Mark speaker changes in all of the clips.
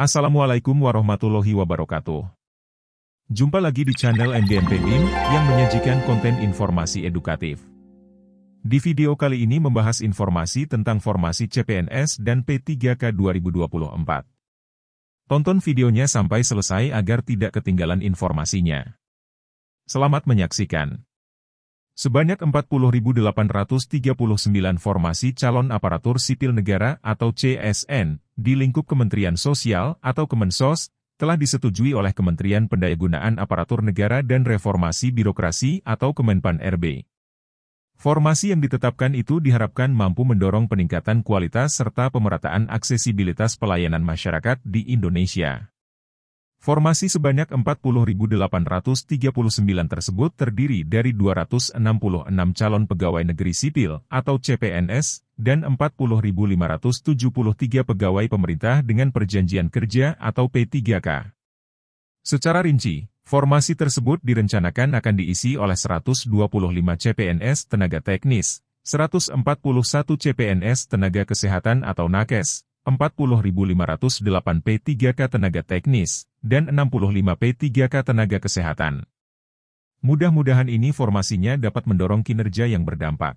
Speaker 1: Assalamualaikum warahmatullahi wabarakatuh. Jumpa lagi di channel MDMP BIM yang menyajikan konten informasi edukatif. Di video kali ini membahas informasi tentang formasi CPNS dan P3K 2024. Tonton videonya sampai selesai agar tidak ketinggalan informasinya. Selamat menyaksikan. Sebanyak 40.839 formasi calon aparatur sipil negara atau CSN di lingkup Kementerian Sosial atau Kemensos telah disetujui oleh Kementerian Pendayagunaan Aparatur Negara dan Reformasi Birokrasi atau Kemenpan RB. Formasi yang ditetapkan itu diharapkan mampu mendorong peningkatan kualitas serta pemerataan aksesibilitas pelayanan masyarakat di Indonesia. Formasi sebanyak 40.839 tersebut terdiri dari 266 calon pegawai negeri sipil atau CPNS dan 40.573 pegawai pemerintah dengan perjanjian kerja atau P3K. Secara rinci, formasi tersebut direncanakan akan diisi oleh 125 CPNS tenaga teknis, 141 CPNS tenaga kesehatan atau nakes, 40.508 P3K tenaga teknis, dan 65 P3K tenaga kesehatan. Mudah-mudahan ini formasinya dapat mendorong kinerja yang berdampak.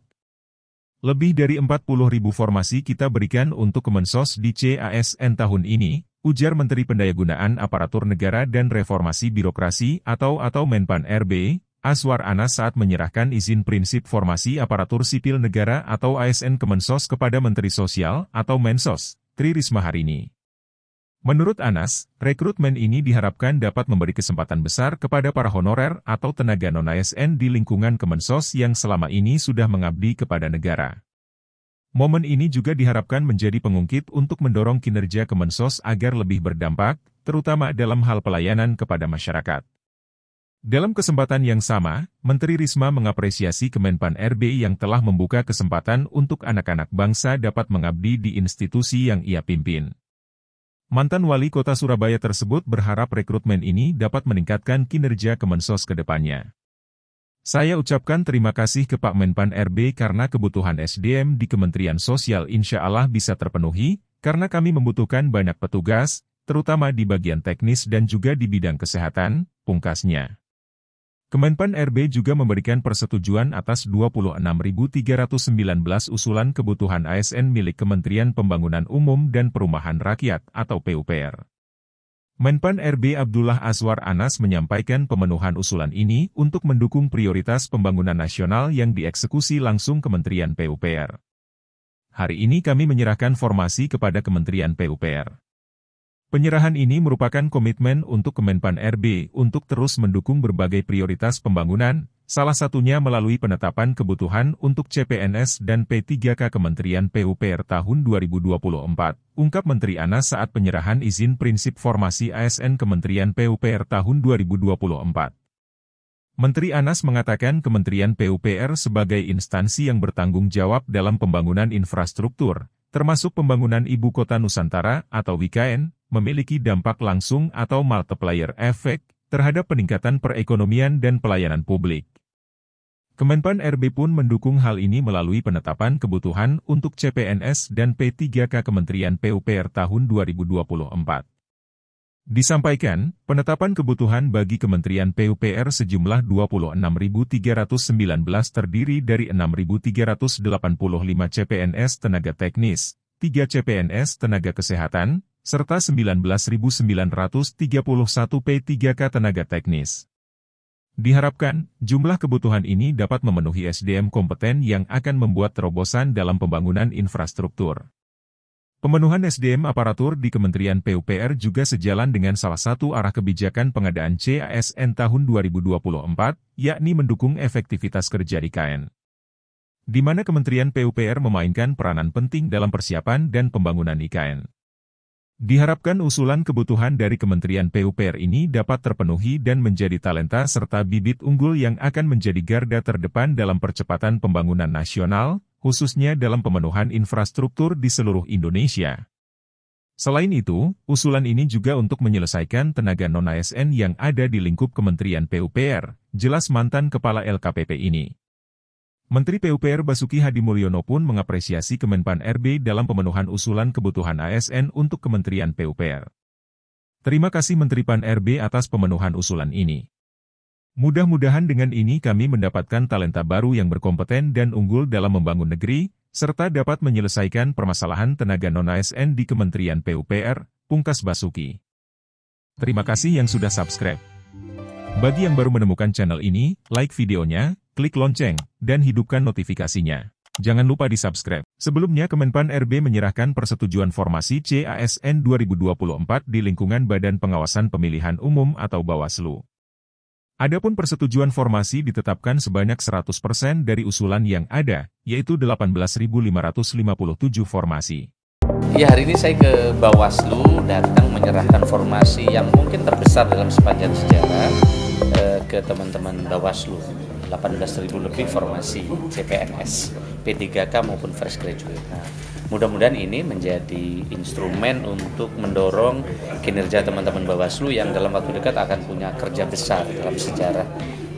Speaker 1: Lebih dari 40.000 formasi kita berikan untuk Kemensos di CASN tahun ini, ujar Menteri Pendayagunaan Aparatur Negara dan Reformasi Birokrasi atau atau Menpan RB, Aswar Anas saat menyerahkan izin prinsip formasi aparatur sipil negara atau ASN Kemensos kepada Menteri Sosial atau Mensos. Tri Risma hari ini. Menurut Anas, rekrutmen ini diharapkan dapat memberi kesempatan besar kepada para honorer atau tenaga non-ASN di lingkungan Kemensos yang selama ini sudah mengabdi kepada negara. Momen ini juga diharapkan menjadi pengungkit untuk mendorong kinerja Kemensos agar lebih berdampak, terutama dalam hal pelayanan kepada masyarakat. Dalam kesempatan yang sama, Menteri Risma mengapresiasi Kemenpan RB yang telah membuka kesempatan untuk anak-anak bangsa dapat mengabdi di institusi yang ia pimpin. Mantan wali kota Surabaya tersebut berharap rekrutmen ini dapat meningkatkan kinerja Kemensos ke depannya. Saya ucapkan terima kasih ke Pak Menpan RB karena kebutuhan SDM di Kementerian Sosial insya Allah bisa terpenuhi, karena kami membutuhkan banyak petugas, terutama di bagian teknis dan juga di bidang kesehatan, pungkasnya. Kemenpan RB juga memberikan persetujuan atas 26.319 usulan kebutuhan ASN milik Kementerian Pembangunan Umum dan Perumahan Rakyat atau PUPR. Menpan RB Abdullah Azwar Anas menyampaikan pemenuhan usulan ini untuk mendukung prioritas pembangunan nasional yang dieksekusi langsung Kementerian PUPR. Hari ini kami menyerahkan formasi kepada Kementerian PUPR. Penyerahan ini merupakan komitmen untuk Kemenpan RB untuk terus mendukung berbagai prioritas pembangunan, salah satunya melalui penetapan kebutuhan untuk CPNS dan P3K Kementerian PUPR tahun 2024, ungkap Menteri Anas saat penyerahan izin prinsip formasi ASN Kementerian PUPR tahun 2024. Menteri Anas mengatakan Kementerian PUPR sebagai instansi yang bertanggung jawab dalam pembangunan infrastruktur, termasuk pembangunan Ibu Kota Nusantara atau WKN memiliki dampak langsung atau multiplier effect terhadap peningkatan perekonomian dan pelayanan publik. Kemenpan RB pun mendukung hal ini melalui penetapan kebutuhan untuk CPNS dan P3K Kementerian PUPR tahun 2024. Disampaikan, penetapan kebutuhan bagi Kementerian PUPR sejumlah 26.319 terdiri dari 6.385 CPNS tenaga teknis, 3 CPNS tenaga kesehatan, serta 19.931 P3K tenaga teknis. Diharapkan, jumlah kebutuhan ini dapat memenuhi SDM kompeten yang akan membuat terobosan dalam pembangunan infrastruktur. Pemenuhan SDM aparatur di Kementerian PUPR juga sejalan dengan salah satu arah kebijakan pengadaan CASN tahun 2024, yakni mendukung efektivitas kerja di KN. Di mana Kementerian PUPR memainkan peranan penting dalam persiapan dan pembangunan IKN. Diharapkan usulan kebutuhan dari Kementerian PUPR ini dapat terpenuhi dan menjadi talenta serta bibit unggul yang akan menjadi garda terdepan dalam percepatan pembangunan nasional, khususnya dalam pemenuhan infrastruktur di seluruh Indonesia. Selain itu, usulan ini juga untuk menyelesaikan tenaga non-ASN yang ada di lingkup Kementerian PUPR, jelas mantan Kepala LKPP ini. Menteri PUPR Basuki Hadi Mulyono pun mengapresiasi Kemenpan RB dalam pemenuhan usulan kebutuhan ASN untuk Kementerian PUPR. Terima kasih Menteri Pan RB atas pemenuhan usulan ini. Mudah-mudahan dengan ini kami mendapatkan talenta baru yang berkompeten dan unggul dalam membangun negeri, serta dapat menyelesaikan permasalahan tenaga non-ASN di Kementerian PUPR, Pungkas Basuki. Terima kasih yang sudah subscribe. Bagi yang baru menemukan channel ini, like videonya, klik lonceng, dan hidupkan notifikasinya. Jangan lupa di-subscribe. Sebelumnya Kemenpan RB menyerahkan persetujuan formasi CASN 2024 di lingkungan Badan Pengawasan Pemilihan Umum atau Bawaslu. Adapun persetujuan formasi ditetapkan sebanyak 100% dari usulan yang ada, yaitu 18.557 formasi. Ya hari ini saya ke Bawaslu datang menyerahkan formasi yang mungkin terbesar dalam sepanjang sejarah eh, ke teman-teman Bawaslu. 18.000 lebih formasi CPNS, P3K maupun fresh graduate. Nah, mudah-mudahan ini menjadi instrumen untuk mendorong kinerja teman-teman Bawaslu yang dalam waktu dekat akan punya kerja besar dalam sejarah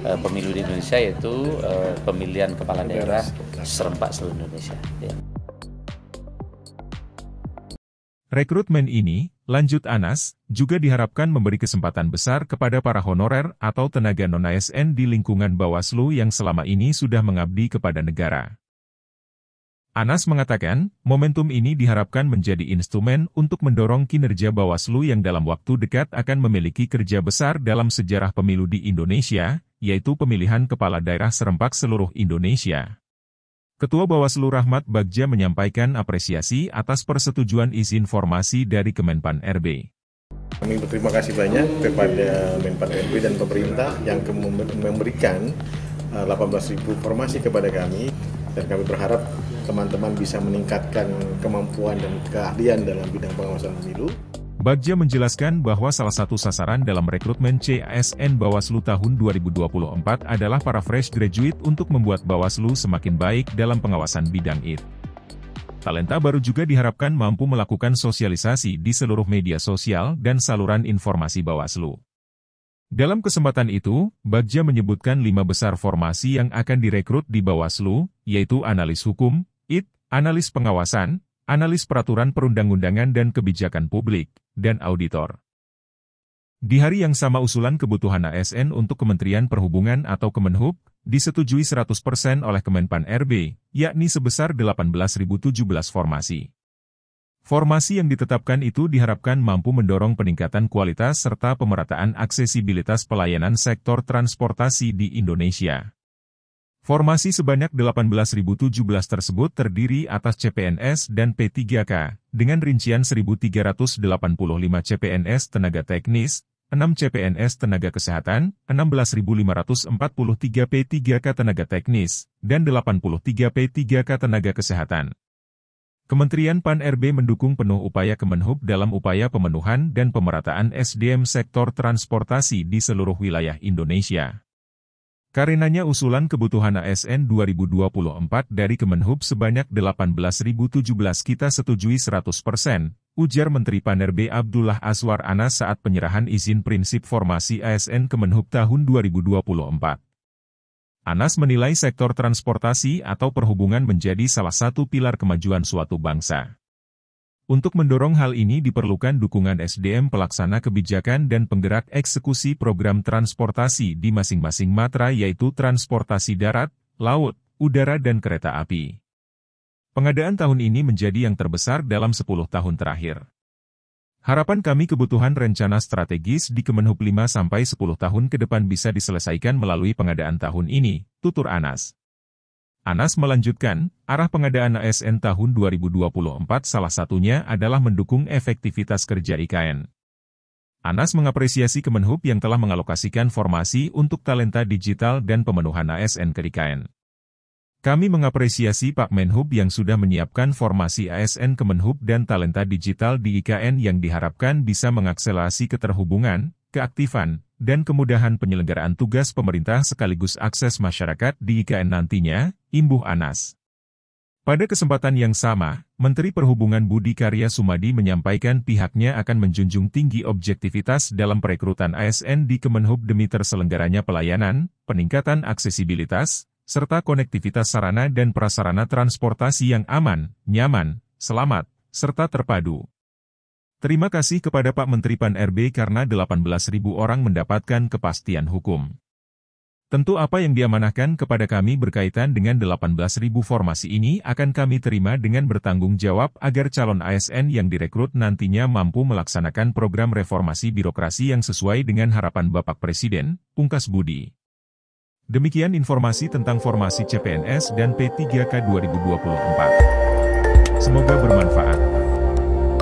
Speaker 1: eh, pemilu di Indonesia yaitu eh, pemilihan kepala daerah serempak seluruh Indonesia. Ya. Rekrutmen ini Lanjut Anas, juga diharapkan memberi kesempatan besar kepada para honorer atau tenaga non-ASN di lingkungan Bawaslu yang selama ini sudah mengabdi kepada negara. Anas mengatakan, momentum ini diharapkan menjadi instrumen untuk mendorong kinerja Bawaslu yang dalam waktu dekat akan memiliki kerja besar dalam sejarah pemilu di Indonesia, yaitu pemilihan kepala daerah serempak seluruh Indonesia. Ketua Bawaslu Rahmat Bagja menyampaikan apresiasi atas persetujuan izin formasi dari Kemenpan RB. Kami berterima kasih banyak kepada Kemenpan RB dan pemerintah yang memberikan 18.000 uh, formasi kepada kami dan kami berharap teman-teman bisa meningkatkan kemampuan dan keahlian dalam bidang pengawasan pemilu. Bagja menjelaskan bahwa salah satu sasaran dalam rekrutmen CASN Bawaslu tahun 2024 adalah para fresh graduate untuk membuat Bawaslu semakin baik dalam pengawasan bidang IT. Talenta baru juga diharapkan mampu melakukan sosialisasi di seluruh media sosial dan saluran informasi Bawaslu. Dalam kesempatan itu, Bagja menyebutkan lima besar formasi yang akan direkrut di Bawaslu, yaitu analis hukum, IT, analis pengawasan, analis peraturan perundang-undangan dan kebijakan publik, dan auditor. Di hari yang sama usulan kebutuhan ASN untuk Kementerian Perhubungan atau Kemenhub, disetujui 100% oleh Kemenpan RB, yakni sebesar 18.017 formasi. Formasi yang ditetapkan itu diharapkan mampu mendorong peningkatan kualitas serta pemerataan aksesibilitas pelayanan sektor transportasi di Indonesia. Formasi sebanyak 18.017 tersebut terdiri atas CPNS dan P3K, dengan rincian 1.385 CPNS tenaga teknis, 6 CPNS tenaga kesehatan, 16.543 P3K tenaga teknis, dan 83 P3K tenaga kesehatan. Kementerian PAN-RB mendukung penuh upaya Kemenhub dalam upaya pemenuhan dan pemerataan SDM sektor transportasi di seluruh wilayah Indonesia. Karenanya usulan kebutuhan ASN 2024 dari Kemenhub sebanyak 18.017 kita setujui 100%, persen, ujar Menteri Panerbe Abdullah Aswar Anas saat penyerahan izin prinsip formasi ASN Kemenhub tahun 2024. Anas menilai sektor transportasi atau perhubungan menjadi salah satu pilar kemajuan suatu bangsa. Untuk mendorong hal ini diperlukan dukungan SDM pelaksana kebijakan dan penggerak eksekusi program transportasi di masing-masing matra yaitu transportasi darat, laut, udara dan kereta api. Pengadaan tahun ini menjadi yang terbesar dalam 10 tahun terakhir. Harapan kami kebutuhan rencana strategis di Kemenhub 5 sampai 10 tahun ke depan bisa diselesaikan melalui pengadaan tahun ini, tutur Anas. Anas melanjutkan, arah pengadaan ASN tahun 2024 salah satunya adalah mendukung efektivitas kerja IKN. Anas mengapresiasi Kemenhub yang telah mengalokasikan formasi untuk talenta digital dan pemenuhan ASN ke IKN. Kami mengapresiasi Pak Menhub yang sudah menyiapkan formasi ASN Kemenhub dan talenta digital di IKN yang diharapkan bisa mengakselerasi keterhubungan, keaktifan, dan kemudahan penyelenggaraan tugas pemerintah sekaligus akses masyarakat di IKN nantinya, imbuh Anas. Pada kesempatan yang sama, Menteri Perhubungan Budi Karya Sumadi menyampaikan pihaknya akan menjunjung tinggi objektivitas dalam perekrutan ASN di Kemenhub demi terselenggaranya pelayanan, peningkatan aksesibilitas, serta konektivitas sarana dan prasarana transportasi yang aman, nyaman, selamat, serta terpadu. Terima kasih kepada Pak Menteri Pan-RB karena 18.000 orang mendapatkan kepastian hukum. Tentu apa yang diamanahkan kepada kami berkaitan dengan 18.000 formasi ini akan kami terima dengan bertanggung jawab agar calon ASN yang direkrut nantinya mampu melaksanakan program reformasi birokrasi yang sesuai dengan harapan Bapak Presiden, Pungkas Budi. Demikian informasi tentang formasi CPNS dan P3K 2024. Semoga bermanfaat.